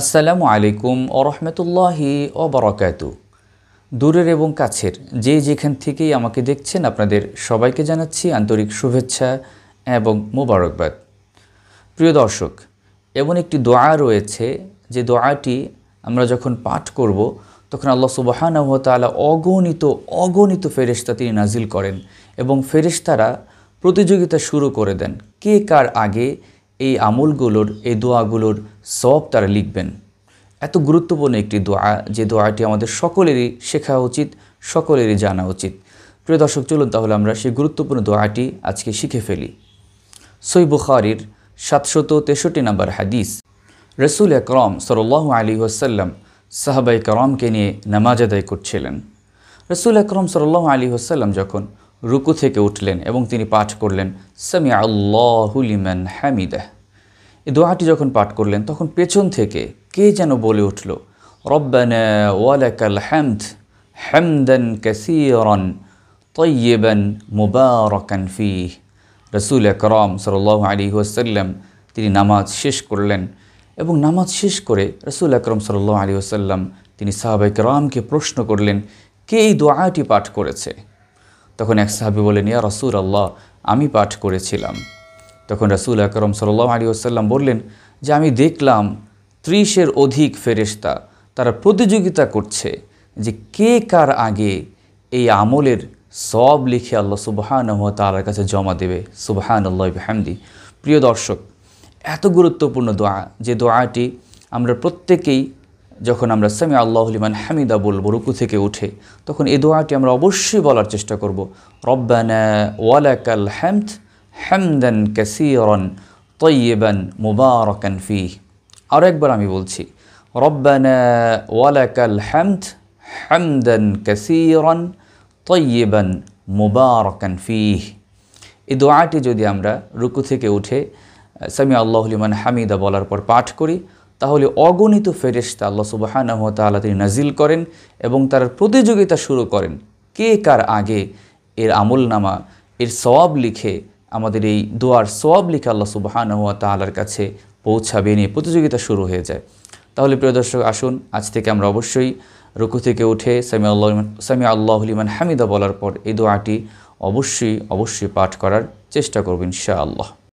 আসসালামু আলাইকুম ওরহমতুল্লাহি ওবরাকাত দূরের এবং কাছের যে যেখান থেকেই আমাকে দেখছেন আপনাদের সবাইকে জানাচ্ছি আন্তরিক শুভেচ্ছা এবং মোবারকবাদ প্রিয় দর্শক এমন একটি দোয়া রয়েছে যে দোয়াটি আমরা যখন পাঠ করব তখন আল্লাহ সুবাহানহতালা অগণিত অগণিত ফেরিস্তা তিনি নাজিল করেন এবং ফেরিস্তারা প্রতিযোগিতা শুরু করে দেন কে কার আগে এই আমলগুলোর এই দোয়াগুলোর সব তারা লিখবেন এত গুরুত্বপূর্ণ একটি দোয়া যে দোয়াটি আমাদের সকলেরই শেখা উচিত সকলেরই জানা উচিত প্রিয় দর্শক চলুন তাহলে আমরা সেই গুরুত্বপূর্ণ দোয়াটি আজকে শিখে ফেলি সই বুখারির সাতশত তেষট্টি নম্বর হাদিস রসুল একরম সরল্লাহ আলী ওসাল্লাম সাহাবাই করমকে নিয়ে নামাজ আদায় করছিলেন রসুল একরম সরল্লাহ আলী ওসাল্লাম যখন রুকু থেকে উঠলেন এবং তিনি পাঠ করলেন সামি আল্লাহুলিমান হামিদাহ এই দোয়াটি যখন পাঠ করলেন তখন পেছন থেকে কে যেন বলে উঠল রব্বানা ওয়ালাকাল হ্যামদ হ্যামদান ক্যাসিয়রন তৈবান মুবারকান ফি রসুল একরম সাল আলী ওসাল্লাম তিনি নামাজ শেষ করলেন এবং নামাজ শেষ করে রসুল আকরম সাল্লাহ আলী ওসাল্লাম তিনি সাহাবাইকরামকে প্রশ্ন করলেন কে এই দোয়াটি পাঠ করেছে তখন এক সাহাবি বলে ইয়া রসুল আল্লাহ আমি পাঠ করেছিলাম তখন রসুল আকরম সাল্লাহ আলী আসাল্লাম বললেন যে আমি দেখলাম ত্রিশের অধিক ফেরেস্তা তারা প্রতিযোগিতা করছে যে কে কার আগে এই আমলের সব লিখে আল্লাহ সুবহান তালার কাছে জমা দেবে সুবহান আল্লাহ হামদি প্রিয় দর্শক এত গুরুত্বপূর্ণ দোয়া যে দোয়াটি আমরা প্রত্যেকেই যখন আমরা সামি আল্লাহলিমান হামিদা বলবো রুকু থেকে উঠে তখন এই দোয়াটি আমরা অবশ্যই বলার চেষ্টা করব রব্বানা ওয়ালাকাল হ্যামথ হ্যামদান ক্যাসিয়রন তৈবান মুবারকান ফি আর একবার আমি বলছি রব্বানা ওয়ালাকাল হ্যামথ হ্যামদান ক্যাসিয়রন তৈবান মুবারকান ফি এই দোয়াটি যদি আমরা রুকু থেকে উঠে সামি আল্লাহলিমান হামিদা বলার পর পাঠ করি তাহলে অগণিত ফেরেস্তা আল্লাহ সুবাহানাহ তাআলা তিনি নাজিল করেন এবং তার প্রতিযোগিতা শুরু করেন কে কার আগে এর আমল নামা এর সওয়াব লিখে আমাদের এই দোয়ার সবাব লিখে আল্লাহ সুবাহানাহ আল্লাহর কাছে পৌঁছাবে নিয়ে প্রতিযোগিতা শুরু হয়ে যায় তাহলে প্রিয় দর্শক আসুন আজ থেকে আমরা অবশ্যই রুকু থেকে উঠে সামি আল্লাহ সামি আল্লাহ ইমান হামিদা বলার পর এই দোয়াটি অবশ্যই অবশ্যই পাঠ করার চেষ্টা করবেন শাহ আল্লাহ